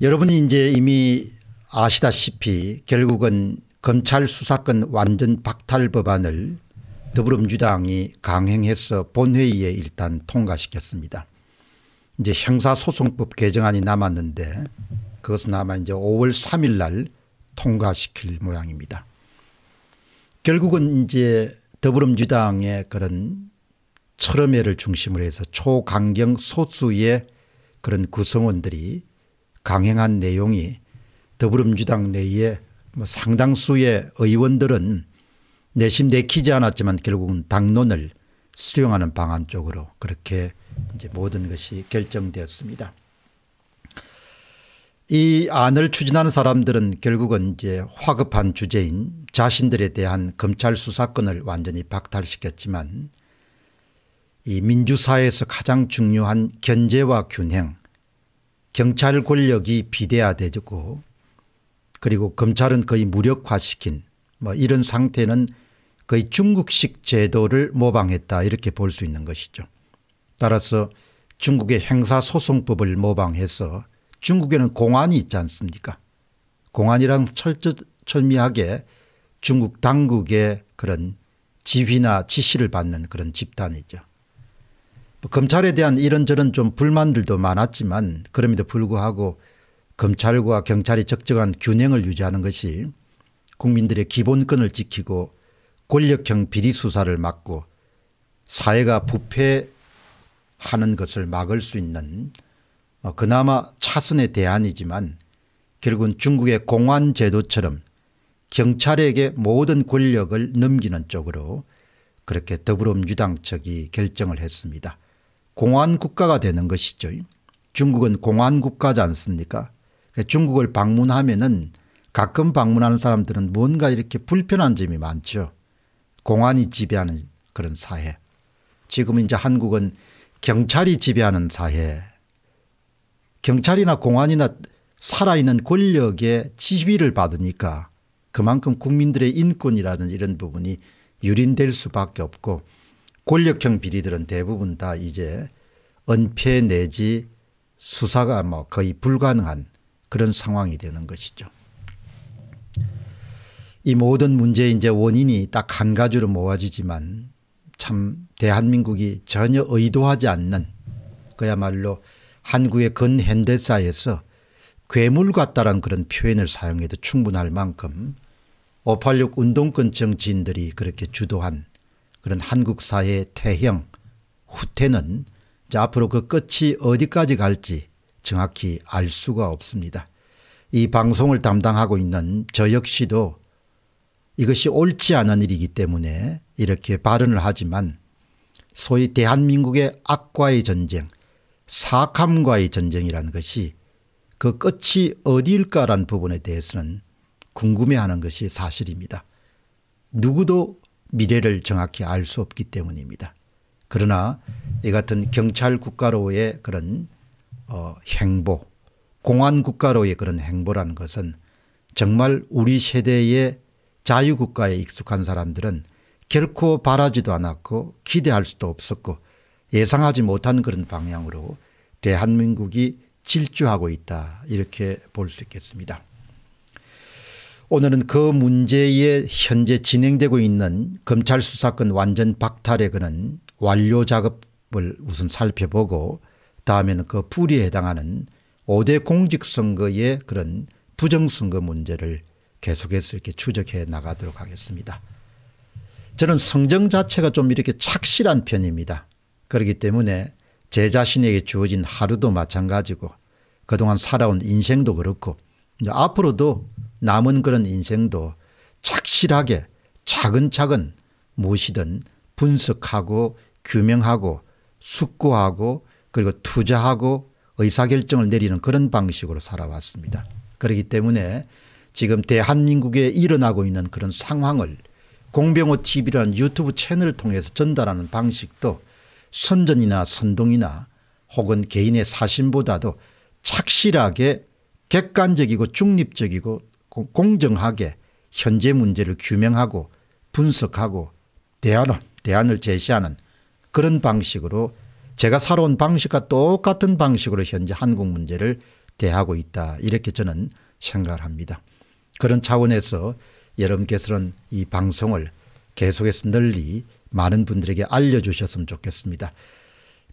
여러분이 이제 이미 아시다시피 결국은 검찰 수사권 완전 박탈 법안을 더불어민주당이 강행해서 본회의에 일단 통과시켰습니다. 이제 형사소송법 개정안이 남았는데 그것은 아마 이제 5월 3일 날 통과시킬 모양입니다. 결국은 이제 더불어민주당의 그런 철음회를 중심으로 해서 초강경 소수의 그런 구성원들이 강행한 내용이 더불어민주당 내에 뭐 상당수의 의원들은 내심 내키지 않았지만 결국은 당론을 수용하는 방안 쪽으로 그렇게 이제 모든 것이 결정되었습니다. 이 안을 추진하는 사람들은 결국은 이제 화급한 주제인 자신들에 대한 검찰 수사권을 완전히 박탈시켰지만 이 민주사회에서 가장 중요한 견제와 균형 경찰 권력이 비대화되고 그리고 검찰은 거의 무력화시킨 뭐 이런 상태는 거의 중국식 제도를 모방했다 이렇게 볼 수 있는 것이죠. 따라서 중국의 행사소송법을 모방해서 중국에는 공안이 있지 않습니까 공안이란 철저, 철미하게 중국 당국의 그런 지휘나 지시를 받는 그런 집단이죠. 검찰에 대한 이런저런 좀 불만들도 많았지만 그럼에도 불구하고 검찰과 경찰이 적정한 균형을 유지하는 것이 국민들의 기본권을 지키고 권력형 비리 수사를 막고 사회가 부패하는 것을 막을 수 있는 어, 그나마 차선의 대안이지만 결국은 중국의 공안 제도처럼 경찰에게 모든 권력을 넘기는 쪽으로 그렇게 더불어민주당 측이 결정을 했습니다. 공안 국가가 되는 것이죠. 중국은 공안 국가지 않습니까? 그러니까 중국을 방문하면은 가끔 방문하는 사람들은 뭔가 이렇게 불편한 점이 많죠. 공안이 지배하는 그런 사회. 지금 이제 한국은 경찰이 지배하는 사회. 경찰이나 공안이나 살아있는 권력의 지휘를 받으니까 그만큼 국민들의 인권이라는 이런 부분이 유린될 수밖에 없고 권력형 비리들은 대부분 다 이제 은폐 내지 수사가 뭐 거의 불가능한 그런 상황이 되는 것이죠. 이 모든 문제의 이제 원인이 딱 한 가지로 모아지지만 참 대한민국이 전혀 의도하지 않는 그야말로 한국의 근현대사에서 괴물 같다라는 그런 표현을 사용해도 충분할 만큼 586 운동권 정치인들이 그렇게 주도한 그런 한국 사회의 태형, 후퇴는 앞으로 그 끝이 어디까지 갈지 정확히 알 수가 없습니다. 이 방송을 담당하고 있는 저 역시도 이것이 옳지 않은 일이기 때문에 이렇게 발언을 하지만 소위 대한민국의 악과의 전쟁, 사함과의 전쟁이라는 것이 그 끝이 어디일까라는 부분에 대해서는 궁금해하는 것이 사실입니다. 누구도 미래를 정확히 알 수 없기 때문입니다. 그러나 이 같은 경찰 국가로의 그런 어, 행보, 공안 국가로의 그런 행보라는 것은 정말 우리 세대의 자유국가에 익숙한 사람들은 결코 바라지도 않았고 기대할 수도 없었고 예상하지 못한 그런 방향으로 대한민국이 질주하고 있다 이렇게 볼 수 있겠습니다. 오늘은 그 문제에 현재 진행되고 있는 검찰 수사권 완전 박탈에 그는 완료 작업을 우선 살펴보고 다음에는 그 불의에 해당하는 5대 공직선거의 그런 부정선거 문제를 계속해서 이렇게 추적해 나가도록 하겠습니다. 저는 성정 자체가 좀 이렇게 착실한 편입니다. 그렇기 때문에 제 자신에게 주어진 하루도 마찬가지고 그동안 살아온 인생도 그렇고 앞으로도 남은 그런 인생도 착실하게 차근차근 무엇이든 분석하고 규명하고 숙고하고 그리고 투자하고 의사결정을 내리는 그런 방식으로 살아왔습니다. 그렇기 때문에 지금 대한민국에 일어나고 있는 그런 상황을 공병호 TV라는 유튜브 채널을 통해서 전달하는 방식도 선전이나 선동이나 혹은 개인의 사심보다도 착실하게 객관적이고 중립적이고 공정하게 현재 문제를 규명하고 분석하고 대안을, 대안을 제시하는 그런 방식으로 제가 살아온 방식과 똑같은 방식으로 현재 한국 문제를 대하고 있다 이렇게 저는 생각을 합니다. 그런 차원에서 여러분께서는 이 방송을 계속해서 널리 많은 분들에게 알려주셨으면 좋겠습니다.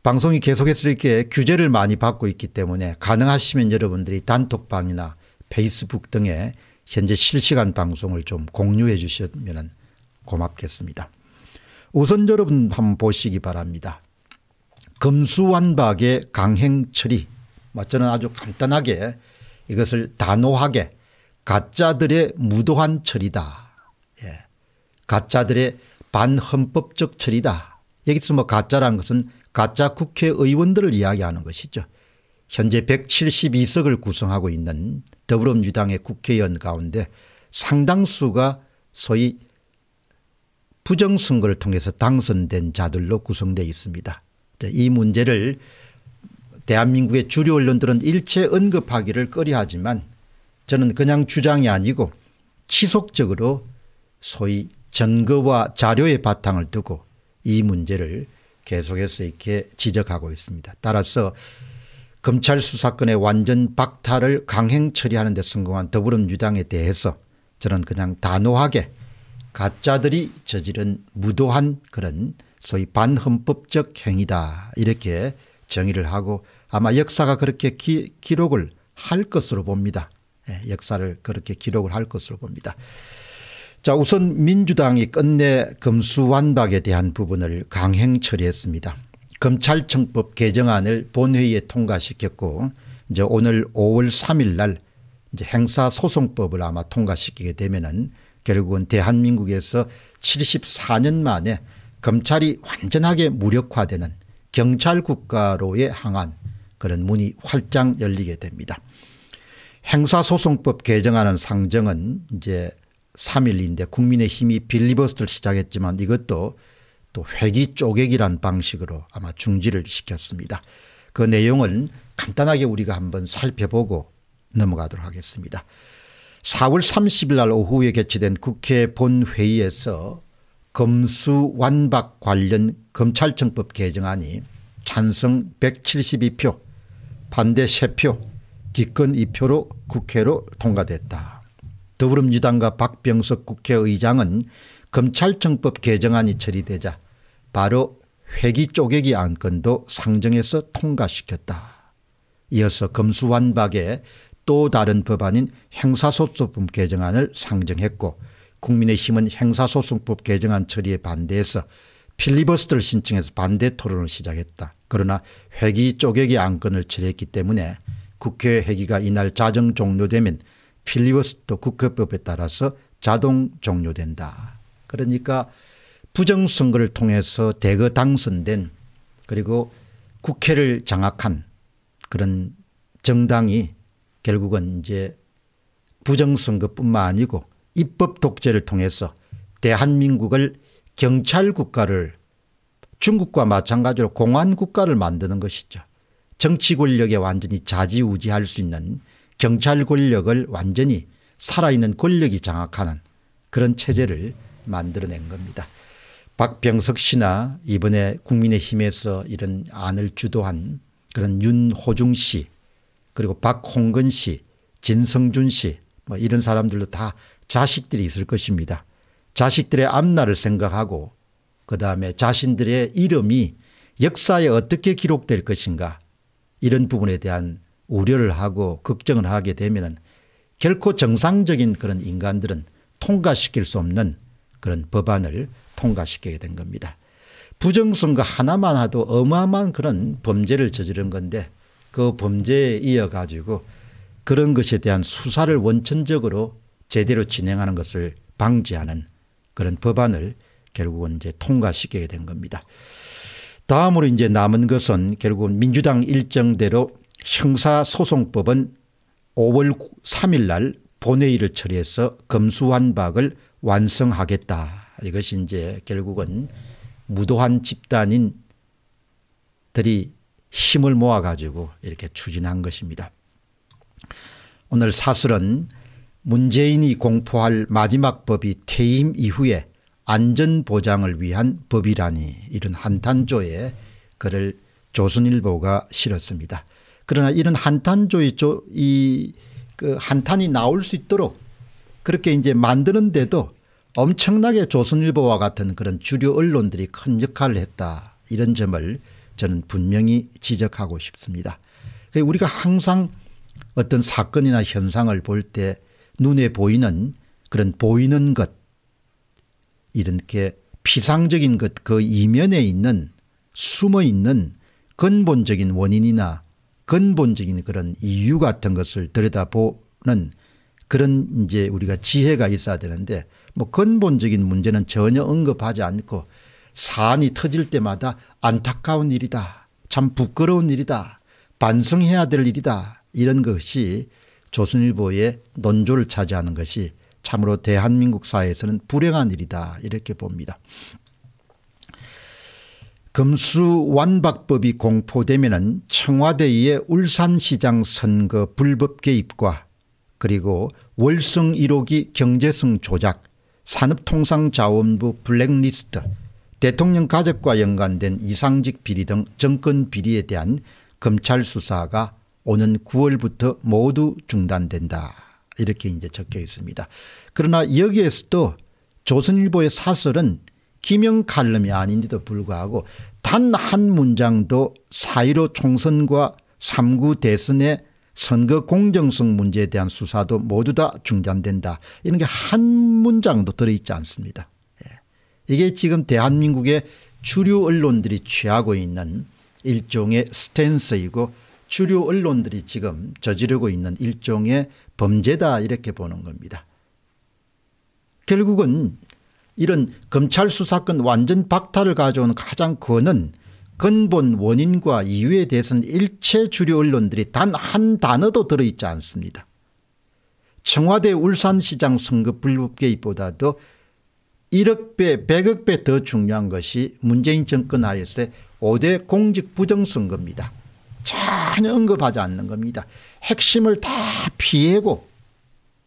방송이 계속해서 이렇게 규제를 많이 받고 있기 때문에 가능하시면 여러분들이 단톡방이나 페이스북 등에 현재 실시간 방송을 좀 공유해 주셨으면 고맙겠습니다. 우선 여러분 한번 보시기 바랍니다. 금수완박의 강행처리 뭐 저는 아주 간단하게 이것을 단호하게 가짜들의 무도한 처리다. 예. 가짜들의 반헌법적 처리다. 여기서 뭐 가짜란 것은 가짜 국회의원들을 이야기하는 것이죠. 현재 172석을 구성하고 있는 더불어민주당의 국회의원 가운데 상당수가 소위 부정선거를 통해서 당선된 자들로 구성되어 있습니다. 이 문제를 대한민국의 주류 언론들은 일체 언급하기를 꺼려하지만 저는 그냥 주장이 아니고 지속적으로 소위 전거와 자료의 바탕을 두고 이 문제를 계속해서 이렇게 지적하고 있습니다. 따라서 검찰 수사권의 완전 박탈을 강행 처리하는 데 성공한 더불어민주당에 대해서 저는 그냥 단호하게 가짜들이 저지른 무도한 그런 소위 반헌법적 행위다 이렇게 정의를 하고 아마 역사가 그렇게 기, 기록을 할 것으로 봅니다. 예, 역사를 그렇게 기록을 할 것으로 봅니다. 자 우선 민주당이 끝내 금수완박에 대한 부분을 강행 처리했습니다. 검찰청법 개정안을 본회의에 통과시켰고 이제 오늘 5월 3일 날 이제 행사소송법을 아마 통과시키게 되면은 결국은 대한민국에서 74년 만에 검찰이 완전하게 무력화되는 경찰 국가로의 항안 그런 문이 활짝 열리게 됩니다. 행사소송법 개정하는 상정은 이제 3일인데 국민의힘이 빌리버스터를 시작했지만 이것도 또 회기 쪼개기란 방식으로 아마 중지를 시켰습니다. 그 내용을 간단하게 우리가 한번 살펴보고 넘어가도록 하겠습니다. 4월 30일 날 오후에 개최된 국회 본회의에서 검수 완박 관련 검찰청법 개정안이 찬성 172표 반대 3표 기권 2표로 국회로 통과됐다. 더불어민주당과 박병석 국회의장은 검찰청법 개정안이 처리되자 바로 회기 쪼개기 안건도 상정해서 통과시켰다. 이어서 검수완박의 또 다른 법안인 행사소송법 개정안을 상정했고 국민의힘은 행사소송법 개정안 처리에 반대해서 필리버스터를 신청해서 반대 토론을 시작했다. 그러나 회기 쪼개기 안건을 처리했기 때문에 국회 회기가 이날 자정 종료되면 필리버스터 국회법에 따라서 자동 종료된다. 그러니까 부정선거를 통해서 대거 당선된 그리고 국회를 장악한 그런 정당이 결국은 이제 부정선거뿐만 아니고 입법 독재를 통해서 대한민국을 경찰 국가를 중국과 마찬가지로 공안 국가를 만드는 것이죠. 정치 권력에 완전히 자지우지할 수 있는 경찰 권력을 완전히 살아있는 권력이 장악하는 그런 체제를 만들어낸 겁니다. 박병석 씨나 이번에 국민의힘에서 이런 안을 주도한 그런 윤호중 씨 그리고 박홍근 씨 진성준 씨 뭐 이런 사람들도 다 자식들이 있을 것입니다. 자식들의 앞날을 생각하고 그 다음에 자신들의 이름이 역사에 어떻게 기록될 것인가 이런 부분에 대한 우려를 하고 걱정을 하게 되면 결코 정상적인 그런 인간들은 통과시킬 수 없는 그런 법안을 통과시키게 된 겁니다. 부정선거 하나만 하도 어마어마한 그런 범죄를 저지른 건데 그 범죄에 이어가지고 그런 것에 대한 수사를 원천적으로 제대로 진행하는 것을 방지하는 그런 법안을 결국은 이제 통과시키게 된 겁니다. 다음으로 이제 남은 것은 결국은 민주당 일정대로 형사소송법은 5월 3일 날 본회의를 처리해서 검수완박을 완성하겠다 이것이 이제 결국은 무도한 집단인들이 힘을 모아가지고 이렇게 추진한 것입니다. 오늘 사슬은 문재인이 공포할 마지막 법이 퇴임 이후에 안전보장을 위한 법이라니 이런 한탄조에 글을 조선일보가 실었습니다. 그러나 이런 한탄조의 조, 이, 그 한탄이 나올 수 있도록 그렇게 이제 만드는데도 엄청나게 조선일보와 같은 그런 주류 언론들이 큰 역할을 했다 이런 점을 저는 분명히 지적하고 싶습니다. 우리가 항상 어떤 사건이나 현상을 볼 때 눈에 보이는 그런 보이는 것 이렇게 피상적인 것 그 이면에 있는 숨어 있는 근본적인 원인이나 근본적인 그런 이유 같은 것을 들여다보는 그런 이제 우리가 지혜가 있어야 되는데 뭐 근본적인 문제는 전혀 언급하지 않고 사안이 터질 때마다 안타까운 일이다. 참 부끄러운 일이다. 반성해야 될 일이다. 이런 것이 조선일보의 논조를 차지하는 것이 참으로 대한민국 사회에서는 불행한 일이다. 이렇게 봅니다. 금수완박법이 공포되면 청와대의 울산시장 선거 불법 개입과 그리고 월성 1호기 경제성 조작, 산업통상자원부 블랙리스트, 대통령 가족과 연관된 이상직 비리 등 정권 비리에 대한 검찰 수사가 오는 9월부터 모두 중단된다. 이렇게 이제 적혀 있습니다. 그러나 여기에서도 조선일보의 사설은 김영 칼럼이 아닌데도 불구하고 단 한 문장도 사1 5 총선과 3구 대선의 선거 공정성 문제에 대한 수사도 모두 다 중단된다. 이런 게 한 문장도 들어있지 않습니다. 예. 이게 지금 대한민국의 주류 언론들이 취하고 있는 일종의 스탠스이고 주류 언론들이 지금 저지르고 있는 일종의 범죄다 이렇게 보는 겁니다. 결국은 이런 검찰 수사권 완전 박탈을 가져온 가장 큰은 근본 원인과 이유에 대해서는 일체 주류 언론들이 단 한 단어도 들어있지 않습니다. 청와대 울산시장 선거 불법 개입보다도 1억 배, 100억 배 더 중요한 것이 문재인 정권 하에서의 5대 공직 부정선거입니다. 전혀 언급하지 않는 겁니다. 핵심을 다 피해고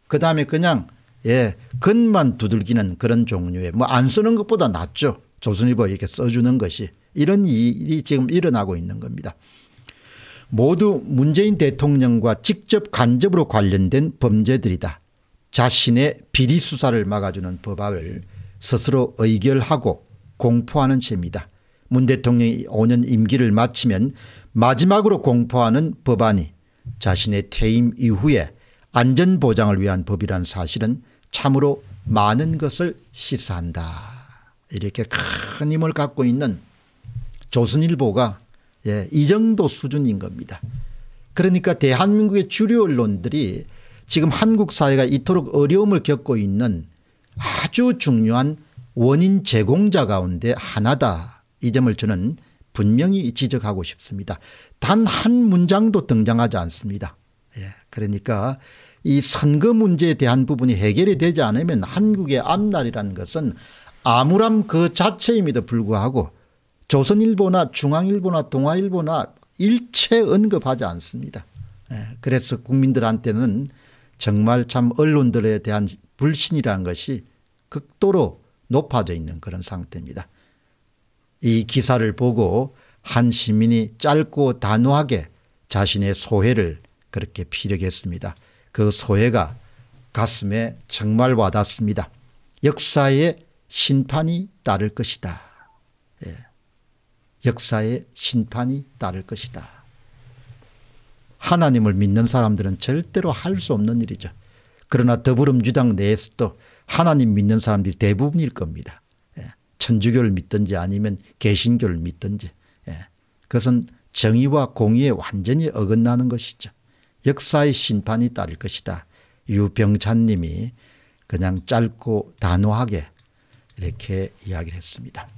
그 다음에 그냥 예, 근만 두들기는 그런 종류의 뭐 안 쓰는 것보다 낫죠. 조선일보 이렇게 써주는 것이. 이런 일이 지금 일어나고 있는 겁니다. 모두 문재인 대통령과 직접 간접으로 관련된 범죄들이다. 자신의 비리 수사를 막아주는 법안을 스스로 의결하고 공포하는 셈이다. 문 대통령이 5년 임기를 마치면 마지막으로 공포하는 법안이 자신의 퇴임 이후에 안전보장을 위한 법이라는 사실은 참으로 많은 것을 시사한다. 이렇게 큰 힘을 갖고 있는 조선일보가 예, 이 정도 수준인 겁니다. 그러니까 대한민국의 주류 언론들이 지금 한국 사회가 이토록 어려움을 겪고 있는 아주 중요한 원인 제공자 가운데 하나다. 이 점을 저는 분명히 지적하고 싶습니다. 단 한 문장도 등장하지 않습니다. 예, 그러니까 이 선거 문제에 대한 부분이 해결이 되지 않으면 한국의 앞날이라는 것은 암울함 그 자체임에도 불구하고 조선일보나 중앙일보나 동아일보나 일체 언급하지 않습니다. 예, 그래서 국민들한테는 정말 참 언론들에 대한 불신이라는 것이 극도로 높아져 있는 그런 상태입니다. 이 기사를 보고 한 시민이 짧고 단호하게 자신의 소회를 그렇게 피력했습니다. 그 소회가 가슴에 정말 와닿습니다. 역사의 심판이 따를 것이다. 예. 역사의 심판이 따를 것이다. 하나님을 믿는 사람들은 절대로 할 수 없는 일이죠. 그러나 더불어주당 내에서도 하나님 믿는 사람들이 대부분일 겁니다. 예. 천주교를 믿든지 아니면 개신교를 믿든지 예. 그것은 정의와 공의에 완전히 어긋나는 것이죠. 역사의 심판이 따를 것이다. 유병찬님이 그냥 짧고 단호하게 이렇게 이야기를 했습니다.